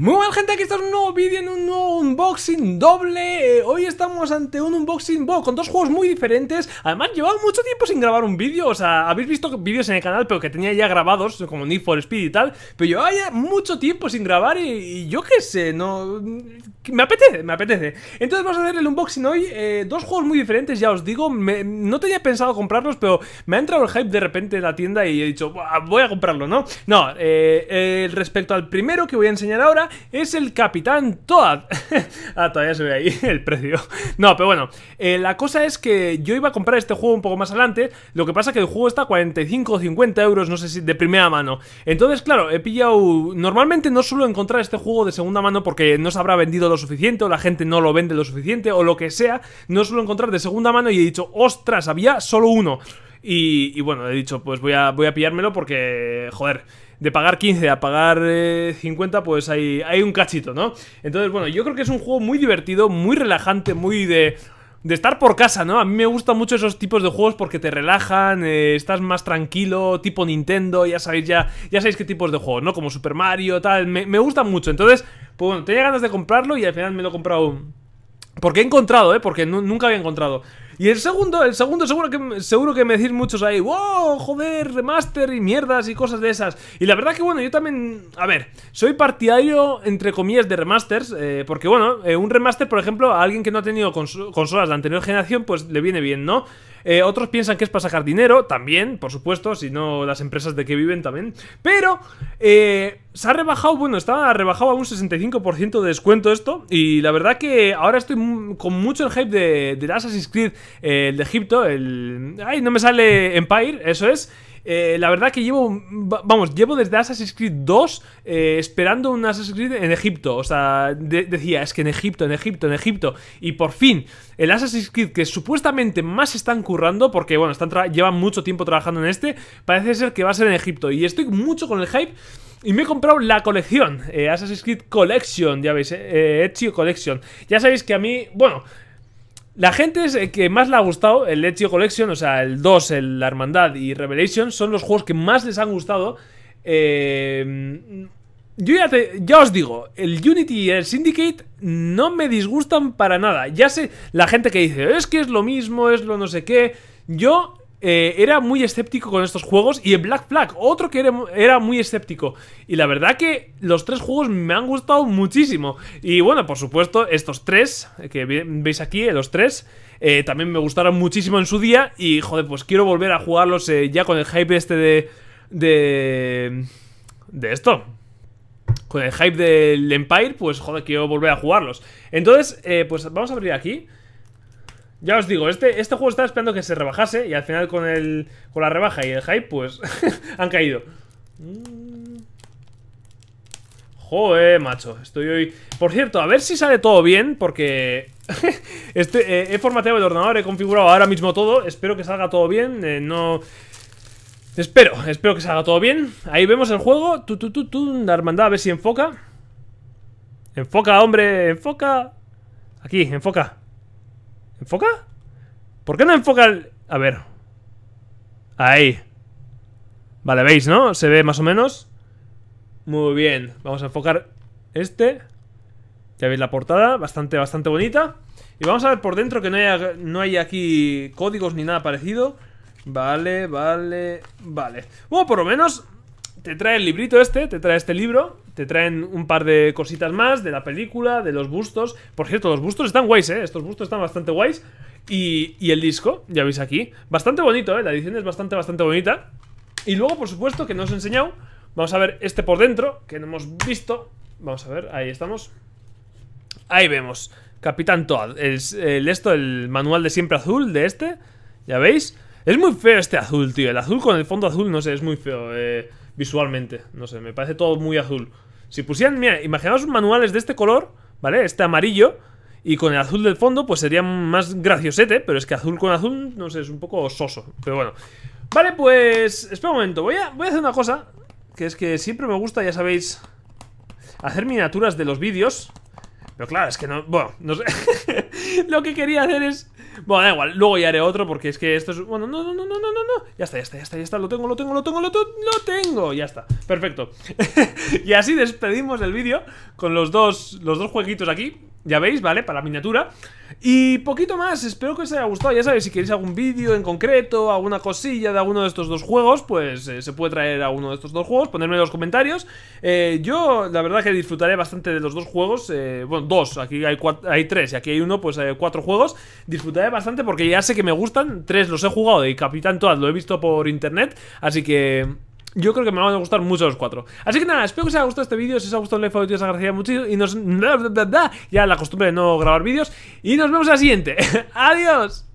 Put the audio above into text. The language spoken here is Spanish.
Muy buena gente, aquí está un nuevo vídeo en un nuevo unboxing doble eh, Hoy estamos ante un unboxing con dos juegos muy diferentes Además llevaba mucho tiempo sin grabar un vídeo O sea, habéis visto vídeos en el canal pero que tenía ya grabados Como Need for Speed y tal Pero llevaba ya mucho tiempo sin grabar y, yo qué sé, no... Me apetece, me apetece Entonces vamos a hacer el unboxing hoy eh, Dos juegos muy diferentes, ya os digo No tenía pensado comprarlos pero me ha entrado el hype de repente en la tienda Y he dicho, voy a comprarlo, ¿no? No, eh, eh, respecto al primero que voy a enseñar ahora es el Capitán Toad. ah, todavía se ve ahí el precio. No, pero bueno, eh, la cosa es que yo iba a comprar este juego un poco más adelante, lo que pasa que el juego está a 45 o 50 euros, no sé si de primera mano. Entonces, claro, he pillado... Normalmente no suelo encontrar este juego de segunda mano porque no se habrá vendido lo suficiente o la gente no lo vende lo suficiente o lo que sea. No suelo encontrar de segunda mano y he dicho, ostras, había solo uno. Y, bueno, he dicho, pues voy a, voy a pillármelo porque, joder, de pagar 15 a pagar 50, eh, pues hay, hay un cachito, ¿no? Entonces, bueno, yo creo que es un juego muy divertido, muy relajante, muy de de estar por casa, ¿no? A mí me gustan mucho esos tipos de juegos porque te relajan, eh, estás más tranquilo, tipo Nintendo, ya sabéis ya, ya sabéis qué tipos de juegos, ¿no? Como Super Mario, tal, me, gustan mucho. Entonces, pues bueno, tenía ganas de comprarlo y al final me lo he comprado. Porque he encontrado, ¿eh? Porque nunca había encontrado. Y el segundo, el segundo seguro que, seguro que me decís muchos ahí, wow, joder, remaster y mierdas y cosas de esas. Y la verdad que bueno, yo también, a ver, soy partidario, entre comillas, de remasters, eh, porque bueno, eh, un remaster, por ejemplo, a alguien que no ha tenido consolas de anterior generación, pues le viene bien, ¿no? Eh, otros piensan que es para sacar dinero, también, por supuesto, si no las empresas de que viven también. Pero se ha rebajado, bueno, estaba rebajado a un 65% de descuento esto. Y la verdad que ahora estoy con mucho el hype de, de Assassin's Creed el de Egipto, el... ¡Ay, no me sale Empire! Eso es. Eh, la verdad que llevo, vamos, llevo desde Assassin's Creed 2 eh, esperando un Assassin's Creed en Egipto. O sea, decía, es que en Egipto, en Egipto, en Egipto. Y por fin, el Assassin's Creed que supuestamente más están currando, porque bueno, están llevan mucho tiempo trabajando en este, parece ser que va a ser en Egipto. Y estoy mucho con el hype. Y me he comprado la colección, eh, Assassin's Creed Collection, ya veis, Ezio Collection. Ya sabéis que a mí, bueno, la gente eh, que más le ha gustado el Ezio Collection, o sea, el 2, el, la Hermandad y Revelation son los juegos que más les han gustado. Eh, yo ya, te, ya, os digo, el Unity y el Syndicate no me disgustan para nada. Ya sé, la gente que dice, es que es lo mismo, es lo no sé qué. Yo eh, era muy escéptico con estos juegos y el Black Flag, otro que era, muy escéptico. Y la verdad que los tres juegos me han gustado muchísimo. Y bueno, por supuesto, estos tres que veis aquí, eh, los tres, eh, también me gustaron muchísimo en su día. Y joder, pues quiero volver a jugarlos ya con el hype este de... de... de esto. Con el hype del Empire, pues joder, quiero volver a jugarlos. Entonces, pues vamos a abrir aquí. Ya os digo, este, este juego estaba esperando que se rebajase y al final con, el, con la rebaja y el hype, pues han caído. Mm. Joder, macho, estoy hoy... Por cierto, a ver si sale todo bien, porque este, eh, he formateado el ordenador, he configurado ahora mismo todo, espero que salga todo bien, eh, no... Espero, espero que salga todo bien. Ahí vemos el juego, tu, tu, tu, la hermandad, a ver si enfoca. Enfoca, hombre, enfoca. Aquí, enfoca. ¿Enfoca? ¿Por qué no enfoca el...? A ver. Ahí. Vale, ¿veis, no? Se ve más o menos. Muy bien. Vamos a enfocar este. Ya veis la portada. Bastante, bastante bonita. Y vamos a ver por dentro que no hay, aquí códigos ni nada parecido. Vale, vale, vale. Bueno, por lo menos te trae el librito este, te trae este libro, te traen un par de cositas más de la película, de los bustos. Por cierto, los bustos están guays, ¿eh? Estos bustos están bastante guays. Y, el disco, ya veis aquí. Bastante bonito, ¿eh? La edición es bastante, bastante bonita. Y luego, por supuesto, que no os he enseñado. Vamos a ver este por dentro, que no hemos visto. Vamos a ver, ahí estamos. Ahí vemos. Capitán Toad. esto, el manual de siempre azul de este. ¿Ya veis? Es muy feo este azul, tío. El azul con el fondo azul, no sé, es muy feo. Eh visualmente. No sé, me parece todo muy azul. Si pusieran, mira, imaginaos manuales de este color, ¿vale? Este amarillo. Y con el azul del fondo, pues sería más graciosete, pero es que azul con azul, no sé, es un poco soso. Pero bueno. Vale, pues... Espera un momento, voy a, voy a hacer una cosa, que es que siempre me gusta, ya sabéis, hacer miniaturas de los vídeos. Pero claro, es que no... Bueno, no sé. Lo que quería hacer es bueno, da igual, luego ya haré otro porque es que esto es... Bueno, no, no, no, no, no, no, no. Ya está, ya está, ya está, ya está. Lo tengo, lo tengo, lo tengo, lo, lo tengo. Ya está, perfecto. y así despedimos el vídeo con los dos, los dos jueguitos aquí ya veis, ¿vale? Para la miniatura. Y poquito más, espero que os haya gustado. Ya sabéis, si queréis algún vídeo en concreto, alguna cosilla de alguno de estos dos juegos, pues eh, se puede traer a uno de estos dos juegos, Ponedme en los comentarios. Eh, yo, la verdad que disfrutaré bastante de los dos juegos. Eh, bueno, dos, aquí hay, hay tres y aquí hay uno, pues hay cuatro juegos. Disfrutaré bastante porque ya sé que me gustan. Tres los he jugado y Capitán Toad lo he visto por internet. Así que yo creo que me van a gustar mucho los cuatro. Así que nada, espero que os haya gustado este vídeo. Si os ha gustado, el like, os agradecería muchísimo. Y nos. Ya la costumbre de no grabar vídeos. Y nos vemos en la siguiente. ¡Adiós!